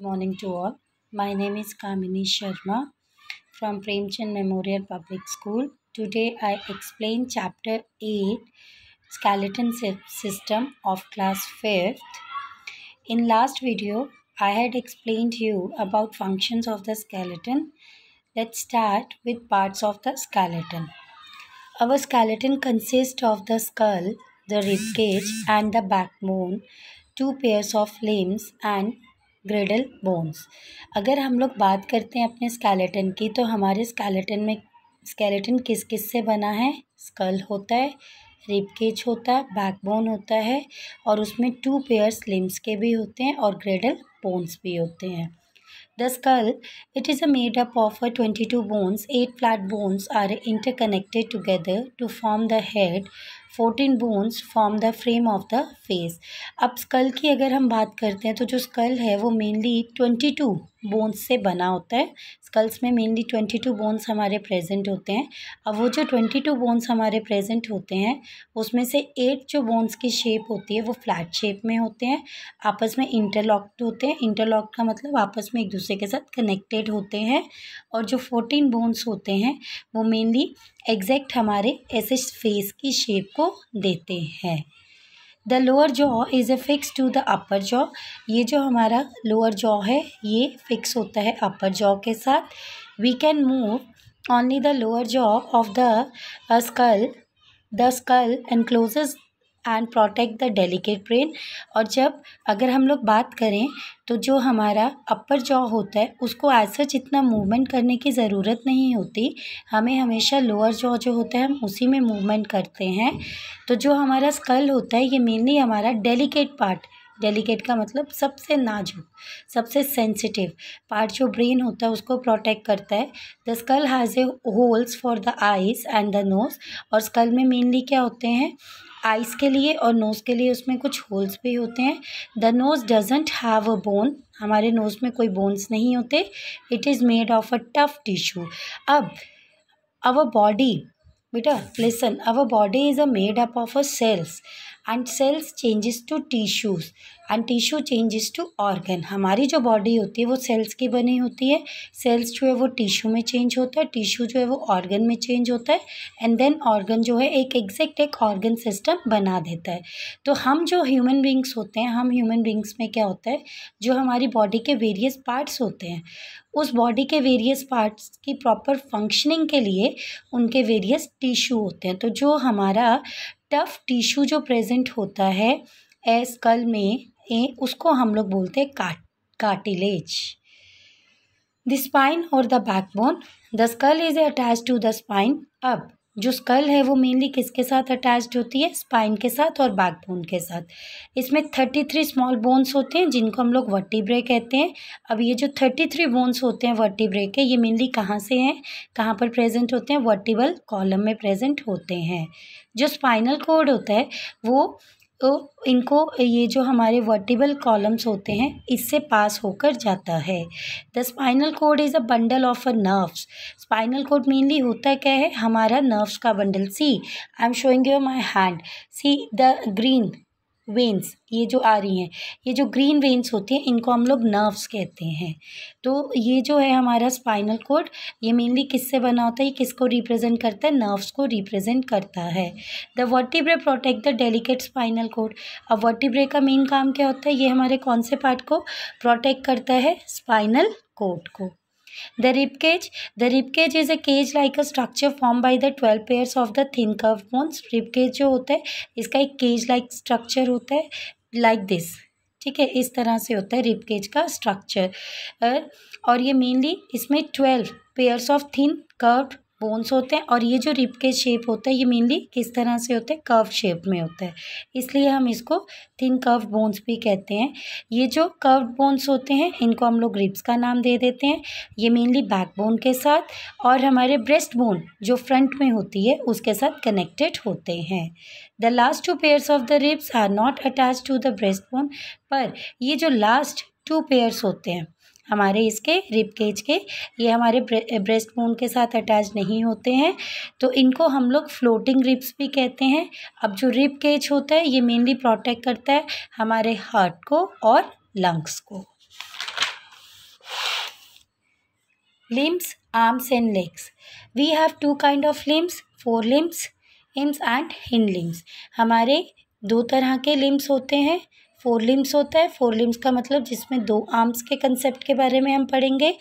morning to all. My name is Kamini Sharma from Premchand Memorial Public School. Today I explain chapter 8 skeleton system of class 5th. In last video I had explained you about functions of the skeleton. Let's start with parts of the skeleton. Our skeleton consists of the skull, the rib cage and the backbone, two pairs of limbs and girdle bones अगर हम लोग बात करते हैं अपने skeleton की तो हमारे स्केलेटन में स्केलेटन किस किस से बना है स्कल होता है रिप होता है बैकबोन होता है और उसमें टू पेयर्स लिम्स के भी होते हैं और ग्रेडल बोन्स भी होते हैं the skull it is a made up up twenty two bones eight flat bones are interconnected together to form the head fourteen bones form the frame of the face अब skull की अगर हम बात करते हैं तो जो स्कल है वो मेनली ट्वेंटी टू बोन्स से बना होता है स्कल्स में मेनली ट्वेंटी टू बोन्स हमारे प्रेजेंट होते हैं अब वो जो ट्वेंटी टू बोन्स हमारे प्रेजेंट होते हैं उसमें से एट जो बोन्स की शेप होती है वो फ्लैट शेप में होते हैं आपस में इंटरलॉक्ड होते हैं इंटरलॉक का मतलब आपस में एक दूसरे के साथ कनेक्टेड होते हैं और जो फोर्टीन बोन्स होते हैं वो मेनली एग्जैक्ट हमारे ऐसे फेस की शेप को देते हैं the lower jaw is a fix to the upper jaw ये जो हमारा लोअर जॉ है ये फिक्स होता है अपर जॉ के साथ we can move only the lower jaw of the skull the skull encloses and protect the delicate brain और जब अगर हम लोग बात करें तो जो हमारा अपर जॉ होता है उसको एज सच इतना मूवमेंट करने की ज़रूरत नहीं होती हमें हमेशा लोअर जॉ जो होता है हम उसी में मूवमेंट करते हैं तो जो हमारा स्कल होता है ये मेनली हमारा डेलिकेट पार्ट डेलीकेट का मतलब सबसे नाजुक सबसे सेंसिटिव पार्ट जो ब्रेन होता है उसको प्रोटेक्ट करता है the skull has a holes for the eyes and the nose और स्कल में मेनली क्या होते हैं आइज़ के लिए और नोज़ के लिए उसमें कुछ होल्स भी होते हैं the nose doesn't have a bone हमारे नोज़ में कोई बोन्स नहीं होते it is made of a tough tissue अब अवर बॉडी बेटा lesson our body is a made up of a cells and cells changes to tissues and tissue changes to organ हमारी जो body होती है वो sales की बनी होती है सेल्स जो है वो tissue में चेंज होता है tissue जो है वो ऑर्गन में चेंज होता है एंड देन ऑर्गन जो है एक एग्जैक्ट एक ऑर्गन सिस्टम बना देता है तो हम जो ह्यूमन बींग्स होते हैं हम ह्यूमन बींग्स में क्या होता है जो हमारी बॉडी के वेरियस पार्ट्स होते हैं उस बॉडी के वेरियस पार्ट्स की प्रॉपर फंक्शनिंग के लिए उनके वेरियस टिश्यू होते हैं तो जो हमारा टफ टिश्यू जो प्रेजेंट होता है एस्कल में ए, उसको हम लोग बोलते हैं काट कार्टिलेज द स्पाइन और the backbone the skull is attach to the spine अब जो स्कल है वो मेनली किसके साथ अटैच्ड होती है स्पाइन के साथ और बैक बोन के साथ इसमें थर्टी थ्री स्मॉल बोन्स होते हैं जिनको हम लोग वर्टिब्रे कहते हैं अब ये जो थर्टी थ्री बोन्स होते हैं वर्टिब्रे के ये मेनली कहाँ से हैं कहाँ पर प्रेजेंट होते हैं वर्टिबल कॉलम में प्रेजेंट होते हैं जो स्पाइनल कोड होता है वो तो इनको ये जो हमारे वर्टिबल कॉलम्स होते हैं इससे पास होकर जाता है the spinal cord is a bundle of a nerves spinal cord mainly होता क्या है हमारा नर्व्स का bundle see I am showing you my hand see the green veins ये जो आ रही हैं ये जो ग्रीन वेंस होते हैं इनको हम लोग नर्व्स कहते हैं तो ये जो है हमारा स्पाइनल कोड ये मेनली किससे बना होता है ये किसको रिप्रेजेंट करता है नर्व्स को रिप्रेजेंट करता है the vertebrae protect the delicate spinal cord अब वर्टिब्रे का मेन काम क्या होता है ये हमारे कौन से पार्ट को प्रोटेक्ट करता है स्पाइनल कोड को The rib cage. The rib cage is a cage like a structure formed by the twelve pairs of the thin curved bones. Rib cage जो होता है इसका एक cage like structure होता है like this. ठीक है इस तरह से होता है रिप केज का स्ट्रक्चर और ये मेनली इसमें twelve pairs of thin curved bones होते हैं और ये जो रिप के शेप होता है ये मेनली किस तरह से होते हैं कर्व शेप में होता है इसलिए हम इसको थिन कर्व बोन्स भी कहते हैं ये जो कर्व बोन्स होते हैं इनको हम लोग रिप्स का नाम दे देते हैं ये मेनली बैक बोन के साथ और हमारे ब्रेस्ट बोन जो फ्रंट में होती है उसके साथ कनेक्टेड होते हैं the last two pairs of the ribs are not attach to the breast bone पर ये जो लास्ट टू पेयर्स होते हैं हमारे इसके रिप केज के ये हमारे ब्रेस्ट बोन के साथ अटैच नहीं होते हैं तो इनको हम लोग फ्लोटिंग रिप्स भी कहते हैं अब जो रिप केज होता है ये मेनली प्रोटेक्ट करता है हमारे हार्ट को और लंग्स को arms and legs we have two kind of limbs fore limbs limbs and hind limbs हमारे दो तरह के लिम्स होते हैं फोर लिम्स होता है फोर लिम्स का मतलब जिसमें दो आर्म्स के कंसेप्ट के बारे में हम पढ़ेंगे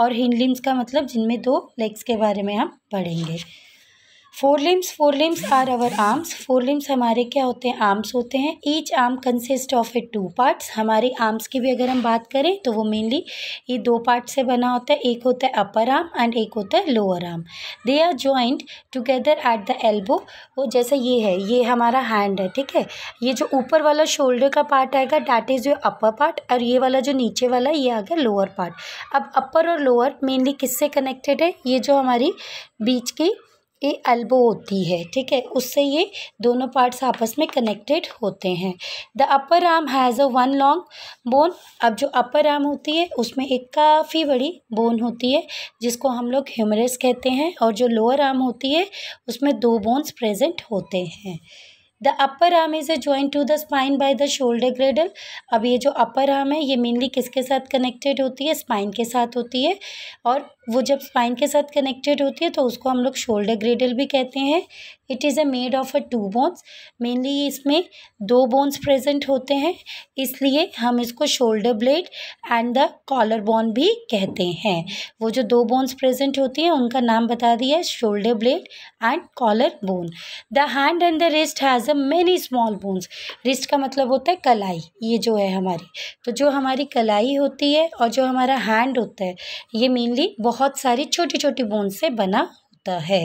और हिंड लिम्स का मतलब जिनमें दो लेग्स के बारे में हम पढ़ेंगे fore limbs fore limbs are our arms fore limbs हमारे क्या होते हैं आर्म्स होते हैं each arm consist of a two parts हमारे आर्म्स की भी अगर हम बात करें तो वो मेनली ये दो पार्ट से बना होता है एक होता है अपर आर्म एंड एक होता है lower arm they are joint together at the elbow वो जैसे ये है ये हमारा हैंड है ठीक है ये जो ऊपर वाला शोल्डर का पार्ट आएगा that is your upper part और ये वाला जो नीचे वाला ये आ गया लोअर पार्ट अब अपर और लोअर मेनली किससे कनेक्टेड है ये जो हमारी बीच की ये एल्बो होती है ठीक है उससे ये दोनों पार्ट्स आपस में कनेक्टेड होते हैं the upper arm has a one long bone अब जो अपर आर्म होती है उसमें एक काफ़ी बड़ी बोन होती है जिसको हम लोग ह्यूमरस कहते हैं और जो लोअर आर्म होती है उसमें दो बोन्स प्रेजेंट होते हैं the upper arm is a join to the spine by the shoulder girdle अब ये जो अपर आर्म है ये मेनली किसके साथ कनेक्टेड होती है स्पाइन के साथ होती है और वो जब स्पाइन के साथ कनेक्टेड होती है तो उसको हम लोग शोल्डर ग्रेडल भी कहते हैं it is a made of a two bones mainly इसमें दो बोन्स प्रेजेंट होते हैं इसलिए हम इसको shoulder blade and the collar bone भी कहते हैं वो जो दो बोन्स प्रेजेंट होती हैं उनका नाम बता दिया है shoulder blade and collar bone the hand and the wrist has a many small bones wrist का मतलब होता है कलाई ये जो है हमारी तो जो हमारी कलाई होती है और जो हमारा हैंड होता है ये मेनली बहुत सारी छोटी छोटी बोन से बना होता है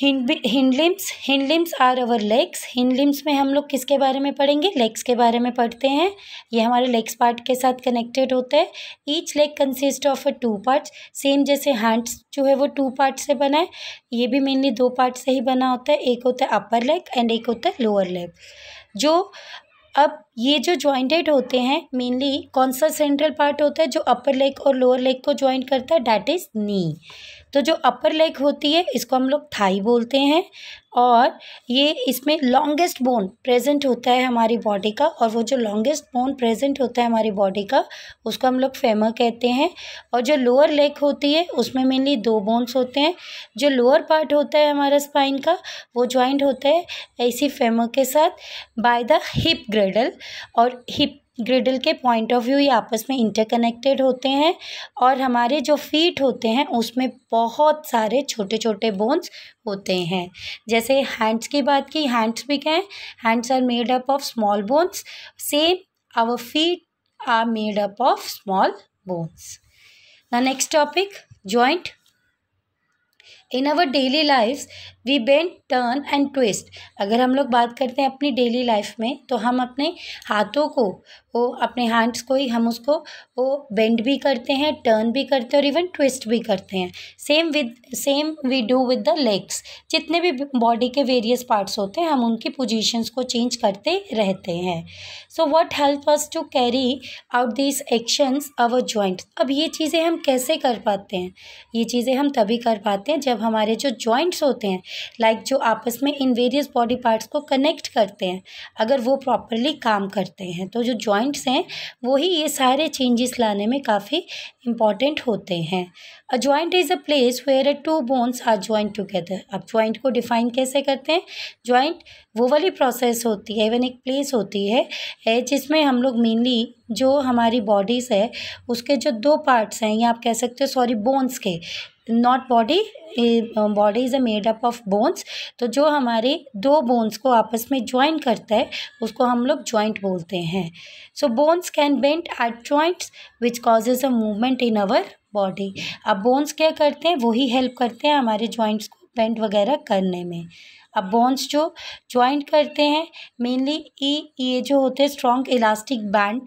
हिंडलिम्स हिंडलिम्स आर अवर लेग्स हिंडलिम्स में हम लोग किसके बारे में पढ़ेंगे लेग्स के बारे में पढ़ते हैं ये हमारे लेग्स पार्ट के साथ कनेक्टेड होते हैं each leg consist of a two parts same जैसे हैंड्स जो है वो टू पार्ट से बना है ये भी मेनली दो पार्ट से ही बना होता है एक होता है अपर लेग एंड एक होता है लोअर लेग जो अब ये जो जॉइंटेड होते हैं मेनली कौन सा सेंट्रल पार्ट होता है जो अपर लेग और लोअर लेग को ज्वाइन करता है डैट इज़ नी तो जो अपर लेग होती है इसको हम लोग थाई बोलते हैं और ये इसमें लॉन्गेस्ट बोन प्रेजेंट होता है हमारी बॉडी का और वो जो लॉन्गेस्ट बोन प्रेजेंट होता है हमारी बॉडी का उसको हम लोग फेमर कहते हैं और जो लोअर लेग होती है उसमें मेनली दो बोन्स होते हैं जो लोअर पार्ट होता है हमारा स्पाइन का वो ज्वाइंट होता है ऐसी फेमर के साथ बाय द हिप ग्रेडल और हिप ग्रिडल के पॉइंट ऑफ व्यू ये आपस में इंटरकनेक्टेड होते हैं और हमारे जो फीट होते हैं उसमें बहुत सारे छोटे छोटे बोन्स होते हैं जैसे हैंड्स की बात की हैंड्स भी कहें hands are made up of small bones same our feet are made up of small bones the next topic joint in our daily life we bend turn and twist अगर हम लोग बात करते हैं अपनी डेली लाइफ में तो हम अपने हाथों को वो अपने हैंड्स को ही हम उसको वो बेंड भी करते हैं टर्न भी करते हैं और इवन ट्विस्ट भी करते हैं same with same we do with the legs जितने भी बॉडी के वेरियस पार्ट्स होते हैं हम उनकी पोजीशंस को चेंज करते रहते हैं so what help us to carry out this actions our joints अब ये चीज़ें हम कैसे कर पाते हैं ये चीज़ें हम तभी कर पाते हैं जब हमारे जो जॉइंट्स होते हैं लाइक like जो आपस में इन वेरियस बॉडी पार्ट्स को कनेक्ट करते हैं अगर वो प्रॉपरली काम करते हैं तो जो पॉइंट्स हैं वही ये सारे चेंजेस लाने में काफ़ी इम्पॉर्टेंट होते हैं a joint is a place where a two bones are joint together अब ज्वाइंट को डिफाइन कैसे करते हैं ज्वाइंट वो वाली प्रोसेस होती है इवन एक प्लेस होती है जिसमें हम लोग मेनली जो हमारी बॉडीज़ है उसके जो दो पार्ट्स हैं या आप कह सकते हो सॉरी बोन्स के not body body is a made up of bones तो जो हमारे दो बोन्स को आपस में ज्वाइन करता है उसको हम लोग ज्वाइंट बोलते हैं so bones can bent at joints which causes a movement in our body अब बोन्स क्या करते हैं वही हेल्प करते हैं हमारे ज्वाइंट्स को बेंट वगैरह करने में अब बोन्स जो ज्वाइंट करते हैं मेनली ये e, e जो होते हैं स्ट्रॉन्ग इलास्टिक बैंड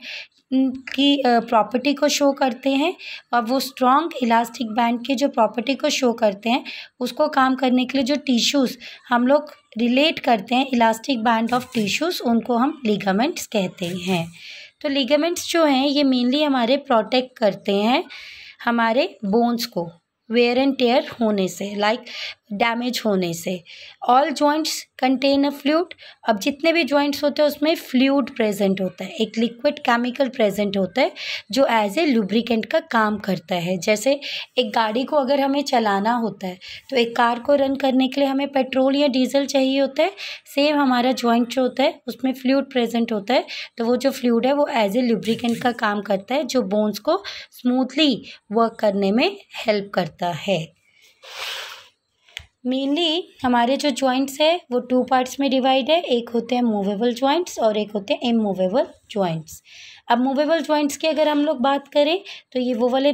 की प्रॉपर्टी को शो करते हैं और वो स्ट्रॉन्ग इलास्टिक बैंड के जो प्रॉपर्टी को शो करते हैं उसको काम करने के लिए जो टिश्यूज़ हम लोग रिलेट करते हैं इलास्टिक बैंड ऑफ टिश्यूज़ उनको हम लिगामेंट्स कहते हैं तो लिगामेंट्स जो हैं ये मेनली हमारे प्रोटेक्ट करते हैं हमारे बोन्स को वेयर एंड टेयर होने से लाइक डैमेज होने से all joints contain a fluid अब जितने भी जॉइंट्स होते हैं उसमें फ्लूड प्रेजेंट होता है एक लिक्विड केमिकल प्रेजेंट होता है जो एज ए लुब्रिकेंट का काम करता है जैसे एक गाड़ी को अगर हमें चलाना होता है तो एक कार को रन करने के लिए हमें पेट्रोल या डीजल चाहिए होता है सेम हमारा जॉइंट जो होता है उसमें फ्लूड प्रेजेंट होता है तो वो जो फ्लूड है वो एज ए लुब्रिकेंट का काम करता है जो बोन्स को स्मूथली वर्क करने में हेल्प करता है मेनली हमारे जो जॉइंट्स है वो टू पार्ट्स में डिवाइड है एक होते हैं मूवेबल जॉइंट्स और एक होते हैं इमूवेबल जॉइंट्स अब मूवेबल जॉइंट्स की अगर हम लोग बात करें तो ये वो वाले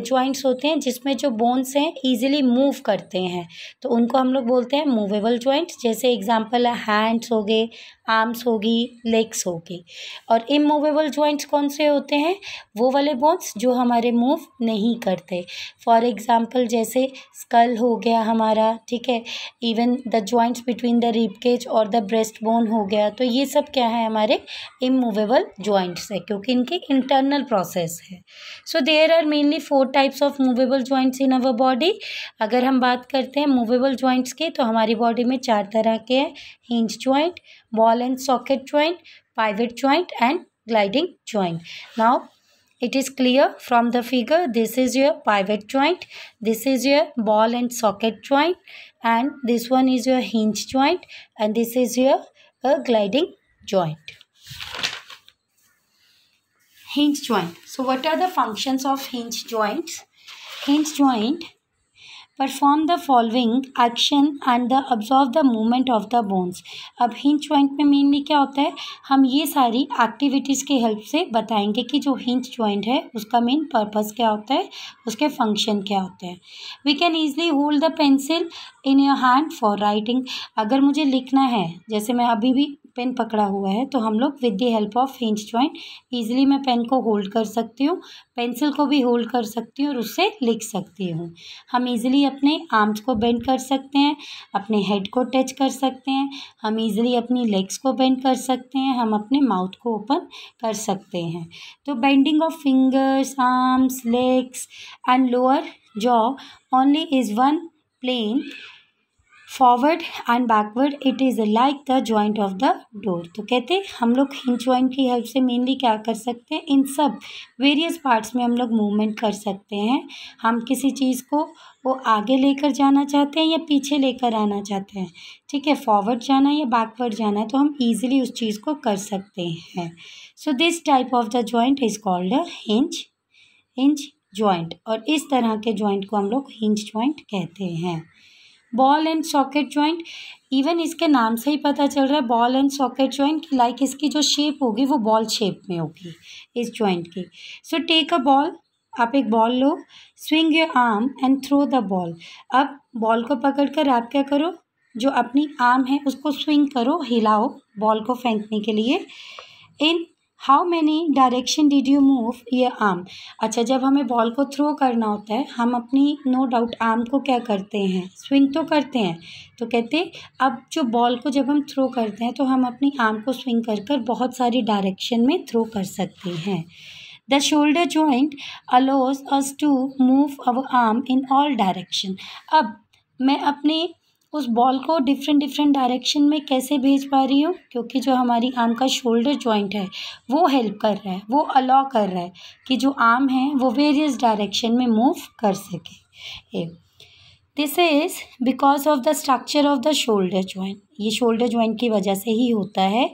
जॉइंट्स होते हैं जिसमें जो बोन्स हैं ईजिली मूव करते हैं तो उनको हम लोग बोलते हैं मूवेबल जॉइंट्स जैसे एग्जाम्पल है हैंड्स हो गए आर्म्स होगी लेग्स होगी और इमूवेबल जॉइंट्स कौन से होते हैं वो वाले बोन्स जो हमारे मूव नहीं करते फॉर एग्ज़ाम्पल जैसे स्कल हो गया हमारा ठीक है even the joints between the ribcage और द ब्रेस्ट बोन हो गया तो ये सब क्या है हमारे इमूवेबल जॉइंट्स जॉइंट्स है क्योंकि इनके इंटरनल प्रोसेस है so there are mainly four types of movable joints in our body अगर हम बात करते हैं मूवेबल जॉइंट्स की तो हमारी बॉडी में चार तरह के हैं hinge joint ball and socket joint pivot joint and gliding joint now it is clear from the figure this is your pivot joint this is your ball and socket joint and this one is your hinge joint and this is your gliding joint hinge joint so what are the functions of hinge joints hinge joint perform the following action and the observe the movement of the bones अब hinge joint में mainly क्या होता है हम ये सारी activities के help से बताएंगे कि जो हिंच ज्वाइंट है उसका मेन पर्पज़ क्या होता है उसके फंक्शन क्या होते हैं we can easily hold the pencil in your hand for writing अगर मुझे लिखना है जैसे मैं अभी भी पेन पकड़ा हुआ है तो हम लोग with the help of hinge joint easily मैं पेन को होल्ड कर सकती हूँ पेंसिल को भी होल्ड कर सकती हूँ और उससे लिख सकती हूँ हम ईजिली अपने आर्म्स को बेंड कर सकते हैं अपने हेड को टच कर सकते हैं हम ईजिली अपनी लेग्स को बेंड कर सकते हैं हम अपने माउथ को ओपन कर सकते हैं तो bending of fingers arms legs and lower jaw only is one plane forward and backward it is like the joint of the door तो कहते हैं हम लोग हिंज ज्वाइंट की हेल्प से मेनली क्या कर सकते हैं इन सब वेरियस पार्ट्स में हम लोग मूवमेंट कर सकते हैं हम किसी चीज़ को वो आगे लेकर जाना चाहते हैं या पीछे लेकर आना चाहते हैं ठीक है फॉरवर्ड जाना है या बैकवर्ड जाना है तो हम ईजिली उस चीज़ को कर सकते हैं so this type of the joint is called hinge hinge joint और इस तरह के ज्वाइंट को हम लोग हिंज ज्वाइंट कहते हैं ball and socket joint even इसके नाम से ही पता चल रहा है ball and socket joint like इसकी जो शेप होगी वो बॉल शेप में होगी इस जॉइंट की सो टेक अ बॉल आप एक बॉल लो swing your arm and throw the ball अब बॉल को पकड़कर आप क्या करो जो अपनी आर्म है उसको स्विंग करो हिलाओ बॉल को फेंकने के लिए in how many direction did you move ये आर्म अच्छा जब हमें बॉल को थ्रो करना होता है हम अपनी नो डाउट आर्म को क्या करते हैं स्विंग तो करते हैं तो कहते हैं अब जो बॉल को जब हम थ्रो करते हैं तो हम अपनी आर्म को स्विंग कर कर बहुत सारी डायरेक्शन में थ्रो कर सकते हैं the shoulder joint allows us to move our arm in all direction अब मैं अपने उस बॉल को डिफरेंट डिफरेंट डायरेक्शन में कैसे भेज पा रही हूँ क्योंकि जो हमारी आम का शोल्डर जॉइंट है वो हेल्प कर रहा है वो अलाउ कर रहा है कि जो आम है वो वेरियस डायरेक्शन में मूव कर सके this is because of the structure of the shoulder joint ये शोल्डर ज्वाइंट की वजह से ही होता है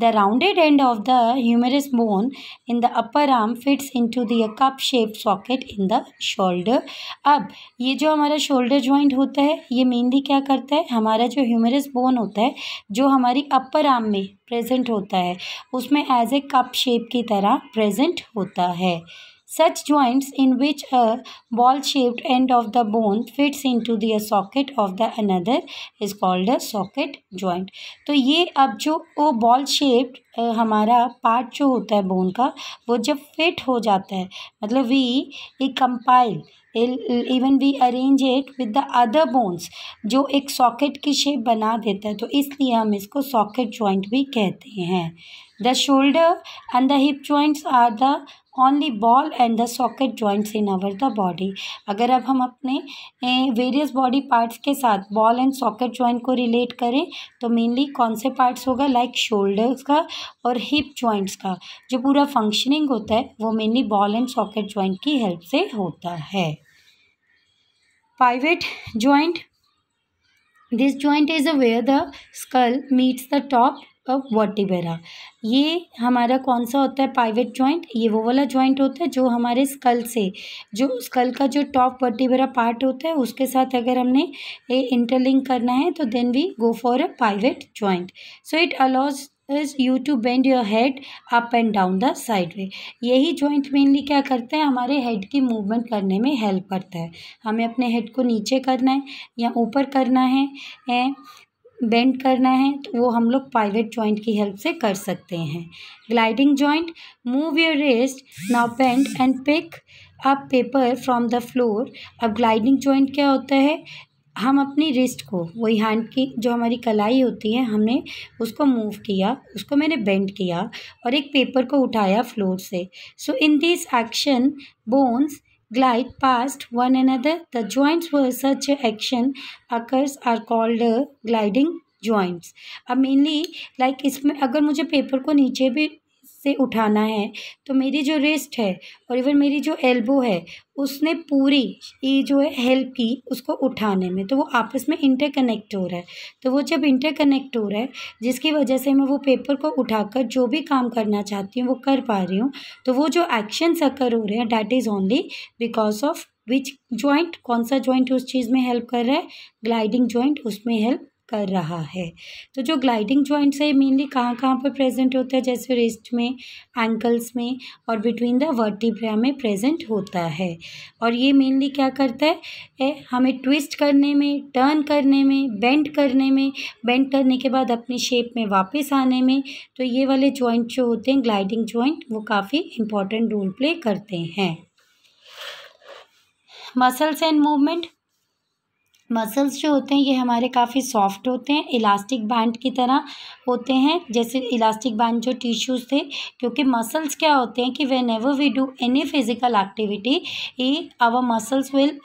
the rounded end of the humerus bone in the upper arm fits into the cup shape socket in the shoulder अब ये जो हमारा शोल्डर ज्वाइंट होता है ये मेनली क्या करता है हमारा जो ह्यूमरस बोन होता है जो हमारी अपर आर्म में प्रेजेंट होता है उसमें एज ए कप शेप की तरह प्रेजेंट होता है Such joints in which a ball-shaped end of the bone fits into the socket of the another is called a socket joint. तो ये अब जो वो बॉल shaped हमारा पार्ट जो होता है बोन का वो जब फिट हो जाता है मतलब वी ये compile even we arrange it with the other bones जो एक सॉकेट की शेप बना देता है तो इसलिए हम इसको सॉकेट जॉइंट भी कहते हैं the shoulder and the hip joints are the only ball and the socket joints in our the body अगर अब हम अपने वेरियस बॉडी पार्ट्स के साथ बॉल एंड सॉकेट जॉइंट को रिलेट करें तो मेनली कौन से पार्ट्स होगा लाइक शोल्डर्स का और हिप जॉइंट्स का जो पूरा फंक्शनिंग होता है वो mainly ball and socket joint की हेल्प से होता है pivot joint joint is a where the skull meets the top of vertebra ये हमारा कौन सा होता है पाइवेट जॉइंट ये वो वाला जॉइंट होता है जो हमारे स्कल से जो स्कल का जो टॉप वर्टिबेरा पार्ट होता है उसके साथ अगर हमने ये इंटरलिंक करना है तो then we go for a pivot joint so it allows is you to bend your head up and down the side way यही जॉइंट मेनली क्या करता है हमारे हेड की मूवमेंट करने में हेल्प करता है हमें अपने हेड को नीचे करना है या ऊपर करना है बेंड करना है तो वो हम लोग पाइवेट जॉइंट की हेल्प से कर सकते हैं gliding joint move your wrist now bend and pick up paper from the floor अब ग्लाइडिंग जॉइंट क्या होता है हम अपनी रिस्ट को वही हैंड की जो हमारी कलाई होती है हमने उसको मूव किया उसको मैंने बेंड किया और एक पेपर को उठाया फ्लोर से so in this action bones glide past one another. The joints where such action occurs are called gliding joints अब मेनली लाइक like इसमें अगर मुझे पेपर को नीचे भी से उठाना है तो मेरी जो रिस्ट है और इवन मेरी जो एल्बो है उसने पूरी ये जो है हेल्प की उसको उठाने में तो वो आपस में इंटरकनेक्ट हो रहा है तो वो जब इंटरकनेक्ट हो रहा है जिसकी वजह से मैं वो पेपर को उठाकर जो भी काम करना चाहती हूँ वो कर पा रही हूँ तो वो जो एक्शन अकर हो रहे हैं that is only because of which joint कौन सा जॉइंट उस चीज़ में हेल्प कर रहा है ग्लाइडिंग जॉइंट उसमें हेल्प कर रहा है तो जो ग्लाइडिंग जॉइंट्स है मेनली कहाँ कहाँ पर प्रेजेंट होता है जैसे रिस्ट में एंकल्स में और बिटवीन द वर्टिब्रा में प्रेजेंट होता है और ये मेनली क्या करता है ए, हमें ट्विस्ट करने में टर्न करने में बेंड करने में बेंड करने के बाद अपनी शेप में वापस आने में तो ये वाले जॉइंट जो होते हैं ग्लाइडिंग जॉइंट वो काफ़ी इम्पॉर्टेंट रोल प्ले करते हैं मसल्स एंड मूवमेंट मसल्स जो होते हैं ये हमारे काफ़ी सॉफ्ट होते हैं इलास्टिक बैंड की तरह होते हैं जैसे इलास्टिक बैंड जो टिश्यूज़ थे क्योंकि मसल्स क्या होते हैं कि whenever we do any physical activity uh our muscles will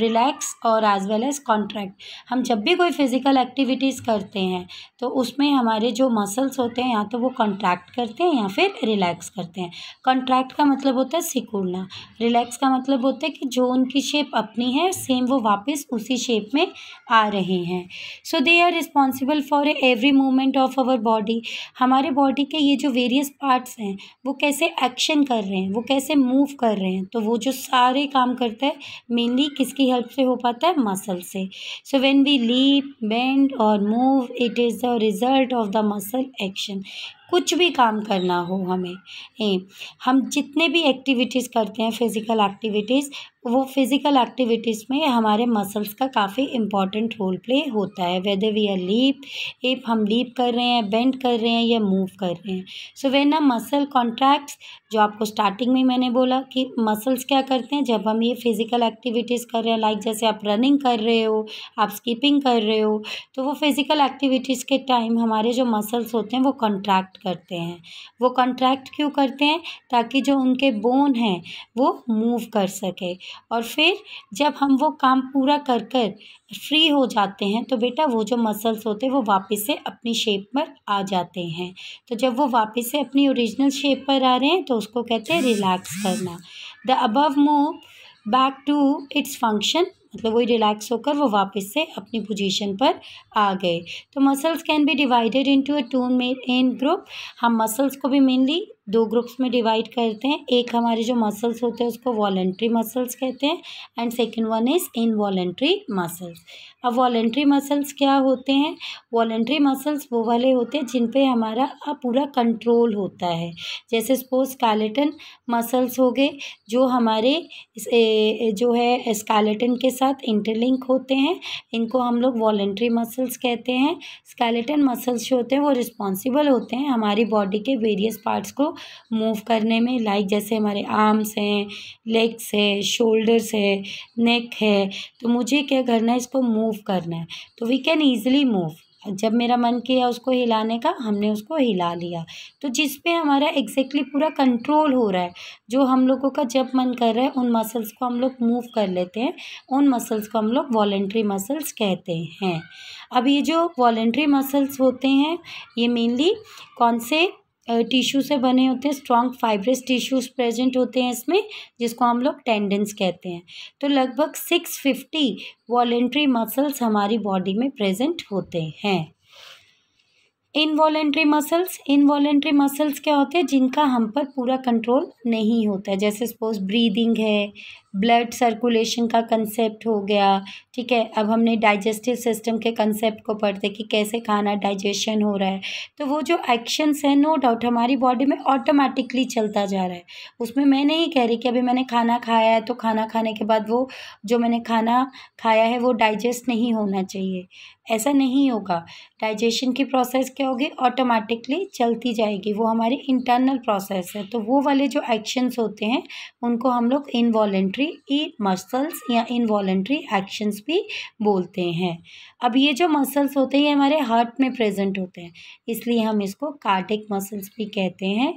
relax और एज वेल एज कॉन्ट्रैक्ट हम जब भी कोई फिज़िकल एक्टिविटीज़ करते हैं तो उसमें हमारे जो मसल्स होते हैं या तो वो कॉन्ट्रैक्ट करते हैं या फिर रिलैक्स करते हैं कॉन्ट्रैक्ट का मतलब होता है सिकुड़ना रिलैक्स का मतलब होता है कि जो उनकी शेप अपनी है सेम वो वापस उसी की शेप में आ रहे हैं so they are responsible for every movement of our body हमारे बॉडी के ये जो वेरियस पार्ट्स हैं वो कैसे एक्शन कर रहे हैं वो कैसे मूव कर रहे हैं तो वो जो सारे काम करते हैं मेनली किसकी हेल्प से हो पाता है मसल से so when we leap bend और move it is the result of the muscle action कुछ भी काम करना हो हमें ए, हम जितने भी एक्टिविटीज़ करते हैं फिज़िकल एक्टिविटीज़ वो फिज़िकल एक्टिविटीज़ में हमारे मसल्स का काफ़ी इम्पॉर्टेंट रोल प्ले होता है whether we are leap if हम लीप कर रहे हैं बेंड कर रहे हैं या मूव कर रहे हैं सो वे ना मसल कॉन्ट्रैक्ट्स जो आपको स्टार्टिंग में मैंने बोला कि मसल्स क्या करते हैं जब हम ये फिज़िकल एक्टिविटीज़ कर रहे हैं लाइक जैसे आप रनिंग कर रहे हो आप स्कीपिंग कर रहे हो तो वो फिज़िकल एक्टिविटीज़ के टाइम हमारे जो मसल्स होते हैं वो कॉन्ट्रैक्ट कॉन्ट्रैक्ट करते हैं वो कॉन्ट्रैक्ट क्यों करते हैं ताकि जो उनके बोन हैं वो मूव कर सके और फिर जब हम वो काम पूरा कर कर फ्री हो जाते हैं तो बेटा वो जो मसल्स होते हैं वो वापस से अपनी शेप पर आ जाते हैं तो जब वो वापस से अपनी ओरिजिनल शेप पर आ रहे हैं तो उसको कहते हैं रिलैक्स करना the above move back to its function मतलब वही रिलैक्स होकर वो वापस से अपनी पोजीशन पर आ गए तो muscles can be divided into a two main group हम मसल्स को भी मेनली दो ग्रुप्स में डिवाइड करते हैं एक हमारे जो मसल्स होते हैं उसको वॉलेंट्री मसल्स कहते हैं and second one is involuntary muscles अब वॉलेंट्री मसल्स क्या होते हैं वॉलेंट्री मसल्स वो वाले होते हैं जिन पे हमारा पूरा कंट्रोल होता है जैसे सपोज स्कालेटन मसल्स हो गए जो हमारे जो है स्कालेटन के साथ इंटरलिंक होते हैं इनको हम लोग वॉलेंट्री मसल्स कहते हैं स्कालेटन मसल्स जो होते हैं वो रिस्पॉन्सिबल होते हैं हमारी बॉडी के वेरियस पार्ट्स को मूव करने में लाइक जैसे हमारे आर्म्स हैं लेग्स है शोल्डर्स है नेक है तो मुझे क्या करना है इसको मूव करना है तो वी कैन ईजिली मूव जब मेरा मन किया उसको हिलाने का हमने उसको हिला लिया तो जिस पे हमारा एग्जैक्टली exactly पूरा कंट्रोल हो रहा है जो हम लोगों का जब मन कर रहा है उन मसल्स को हम लोग मूव कर लेते हैं उन मसल्स को हम लोग वॉलेंट्री मसल्स कहते हैं अब ये जो वॉलेंट्री मसल्स होते हैं ये मेनली कौन से टिश्यू से बने होते हैं स्ट्रॉन्ग फाइब्रस टिश्यूज प्रेजेंट होते हैं इसमें जिसको हम लोग टेंडेंस कहते हैं तो लगभग सिक्स फिफ्टी वॉलेंट्री मसल्स हमारी बॉडी में प्रेजेंट होते हैं इनवॉलेंट्री मसल्स इनवॉलेंट्री मसल्स क्या होते हैं जिनका हम पर पूरा कंट्रोल नहीं होता है जैसे सपोज ब्रीदिंग है ब्लड सर्कुलेशन का कंसेप्ट हो गया ठीक है अब हमने डाइजेस्टिव सिस्टम के कंसेप्ट को पढ़ते कि कैसे खाना डाइजेशन हो रहा है तो वो जो एक्शंस हैं नो डाउट हमारी बॉडी में ऑटोमेटिकली चलता जा रहा है उसमें मैं नहीं कह रही कि अभी मैंने खाना खाया है तो खाना खाने के बाद वो जो मैंने खाना खाया है वो डाइजेस्ट नहीं होना चाहिए ऐसा नहीं होगा डाइजेशन की प्रोसेस क्या होगी ऑटोमेटिकली चलती जाएगी वो हमारी इंटरनल प्रोसेस है तो वो वाले जो एक्शंस होते हैं उनको हम लोग इनवॉलेंट्री इन्वॉलेंट्री मसल्स या इनवॉलेंट्री एक्शंस भी बोलते हैं अब ये जो मसल्स होते हैं ये हमारे हार्ट में प्रेजेंट होते हैं इसलिए हम इसको कार्डिक मसल्स भी कहते हैं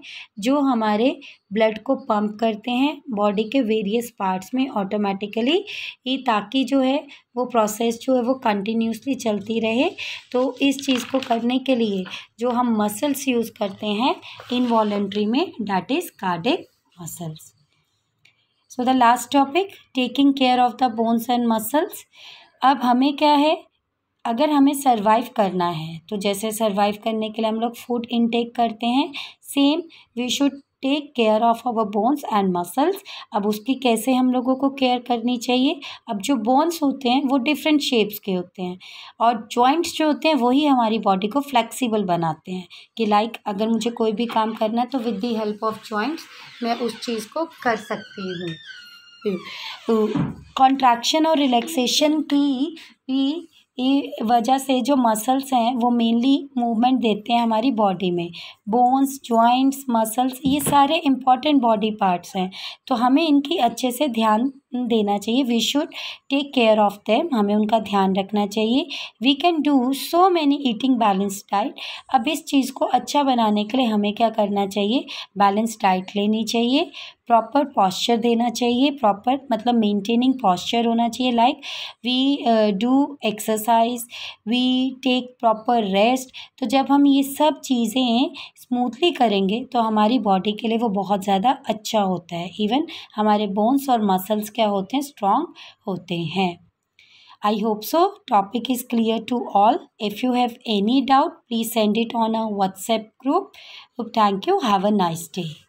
जो हमारे ब्लड को पंप करते हैं बॉडी के वेरियस पार्ट्स में ऑटोमेटिकली ये ताकि जो है वो प्रोसेस जो है वो कंटिन्यूसली चलती रहे तो इस चीज़ को करने के लिए जो हम मसल्स यूज़ करते हैं इनवॉलेंट्री में that is cardiac muscles so the last topic taking care of the bones and muscles अब हमें क्या है अगर हमें सर्वाइव करना है तो जैसे सर्वाइव करने के लिए हम लोग फूड इनटेक करते हैं same we should take care of our bones and muscles अब उसकी कैसे हम लोगों को केयर करनी चाहिए अब जो बोन्स होते हैं वो डिफरेंट शेप्स के होते हैं और जॉइंट्स जो होते हैं वही हमारी बॉडी को फ्लेक्सिबल बनाते हैं कि लाइक like, अगर मुझे कोई भी काम करना है तो with the help of joints मैं उस चीज़ को कर सकती हूँ कॉन्ट्रैक्शन हम्म। और रिलैक्सेशन की भी ये वजह से जो मसल्स हैं वो मेनली मूवमेंट देते हैं हमारी बॉडी में बोन्स जॉइंट्स मसल्स ये सारे इम्पॉर्टेंट बॉडी पार्ट्स हैं तो हमें इनकी अच्छे से ध्यान देना चाहिए we should take care of them हमें उनका ध्यान रखना चाहिए we can do so many eating balance diet अब इस चीज़ को अच्छा बनाने के लिए हमें क्या करना चाहिए बैलेंस डाइट लेनी चाहिए प्रॉपर पॉस्चर देना चाहिए प्रॉपर मतलब मेंटेनिंग पॉस्चर होना चाहिए like we do exercise we take proper rest तो जब हम ये सब चीज़ें स्मूथली करेंगे तो हमारी बॉडी के लिए वो बहुत ज़्यादा अच्छा होता है इवन हमारे बोन्स और मसल्स क्या होते हैं स्ट्रॉन्ग होते हैं I hope so topic is clear to all if you have any doubt please send it on a WhatsApp group thank you have a nice day